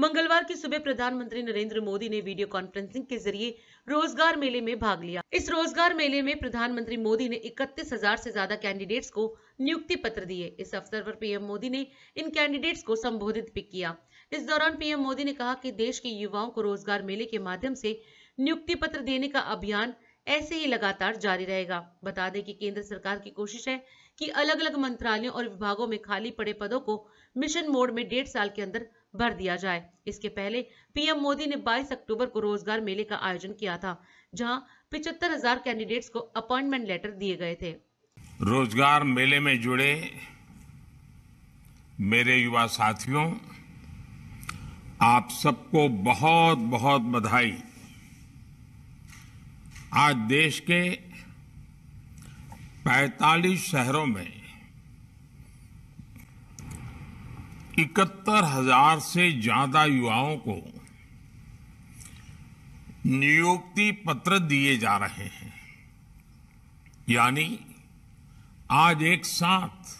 मंगलवार की सुबह प्रधानमंत्री नरेंद्र मोदी ने वीडियो कॉन्फ्रेंसिंग के जरिए रोजगार मेले में भाग लिया इस रोजगार मेले में प्रधानमंत्री मोदी ने इकतीस हजार से ज्यादा कैंडिडेट्स को नियुक्ति पत्र दिए इस अवसर पर पीएम मोदी ने इन कैंडिडेट्स को संबोधित भी किया इस दौरान पीएम मोदी ने कहा कि देश के युवाओं को रोजगार मेले के माध्यम से नियुक्ति पत्र देने का अभियान ऐसे ही लगातार जारी रहेगा बता दें कि केंद्र सरकार की कोशिश है कि अलग अलग मंत्रालयों और विभागों में खाली पड़े पदों को मिशन मोड में डेढ़ साल के अंदर भर दिया जाए इसके पहले पीएम मोदी ने 22 अक्टूबर को रोजगार मेले का आयोजन किया था जहां पिछहत्तर हजार कैंडिडेट्स को अपॉइंटमेंट लेटर दिए गए थे रोजगार मेले में जुड़े मेरे युवा साथियों आप सबको बहुत बहुत बधाई आज देश के 45 शहरों में इकहत्तर हजार से ज्यादा युवाओं को नियुक्ति पत्र दिए जा रहे हैं यानी आज एक साथ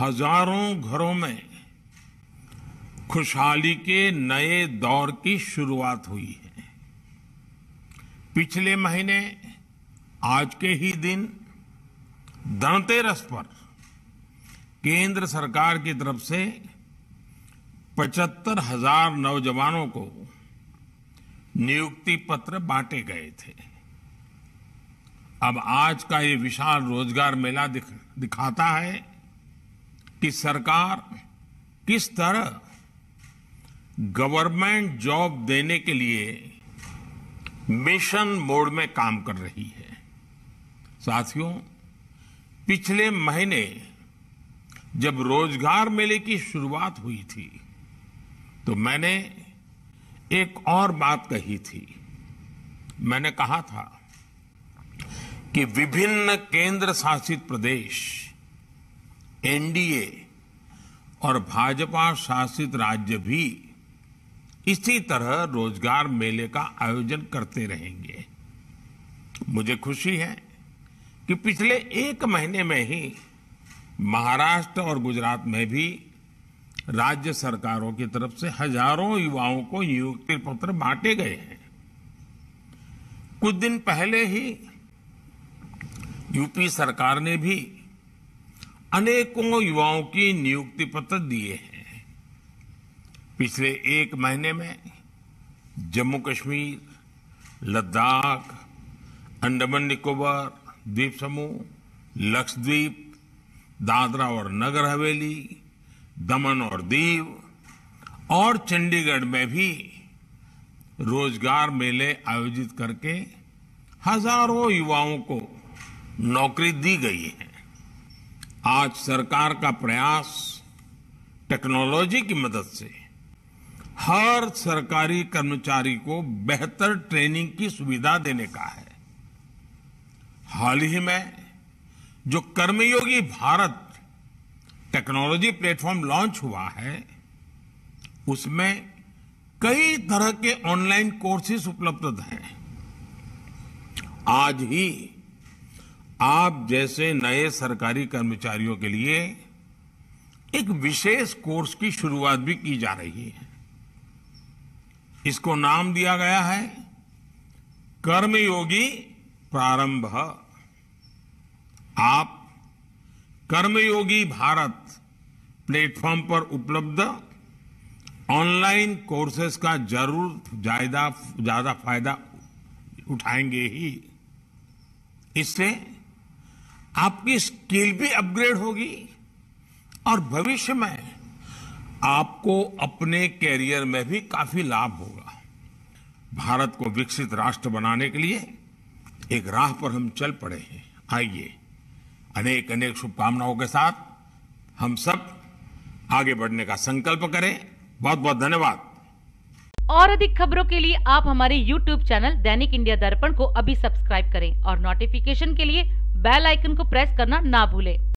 हजारों घरों में खुशहाली के नए दौर की शुरुआत हुई है पिछले महीने आज के ही दिन धनतेरस पर केंद्र सरकार की तरफ से पचहत्तर हजार नौजवानों को नियुक्ति पत्र बांटे गए थे अब आज का ये विशाल रोजगार मेला दिख, दिखाता है कि सरकार किस तरह गवर्नमेंट जॉब देने के लिए मिशन मोड में काम कर रही है साथियों पिछले महीने जब रोजगार मेले की शुरुआत हुई थी तो मैंने एक और बात कही थी मैंने कहा था कि विभिन्न केंद्र शासित प्रदेश एनडीए और भाजपा शासित राज्य भी इसी तरह रोजगार मेले का आयोजन करते रहेंगे मुझे खुशी है कि पिछले एक महीने में ही महाराष्ट्र और गुजरात में भी राज्य सरकारों की तरफ से हजारों युवाओं को नियुक्ति पत्र बांटे गए हैं कुछ दिन पहले ही यूपी सरकार ने भी अनेकों युवाओं की नियुक्ति पत्र दिए हैं पिछले एक महीने में जम्मू कश्मीर लद्दाख अंडमान निकोबार द्वीप समूह लक्षद्वीप दादरा और नगर हवेली दमन और दीव और चंडीगढ़ में भी रोजगार मेले आयोजित करके हजारों युवाओं को नौकरी दी गई है आज सरकार का प्रयास टेक्नोलॉजी की मदद से हर सरकारी कर्मचारी को बेहतर ट्रेनिंग की सुविधा देने का है हाल ही में जो Karmayogi Bharat technology platform launch हुआ है उसमें कई तरह के ऑनलाइन कोर्सेस उपलब्ध हैं आज ही आप जैसे नए सरकारी कर्मचारियों के लिए एक विशेष कोर्स की शुरुआत भी की जा रही है इसको नाम दिया गया है कर्मयोगी प्रारंभ आप कर्मयोगी भारत प्लेटफॉर्म पर उपलब्ध ऑनलाइन कोर्सेस का जरूर ज्यादा ज्यादा फायदा उठाएंगे ही इससे आपकी स्किल भी अपग्रेड होगी और भविष्य में आपको अपने कैरियर में भी काफी लाभ होगा भारत को विकसित राष्ट्र बनाने के लिए एक राह पर हम चल पड़े हैं आइए अनेक अनेक शुभकामनाओं के साथ हम सब आगे बढ़ने का संकल्प करें बहुत बहुत धन्यवाद और अधिक खबरों के लिए आप हमारे YouTube चैनल दैनिक इंडिया दर्पण को अभी सब्सक्राइब करें और नोटिफिकेशन के लिए बेल आइकन को प्रेस करना ना भूलें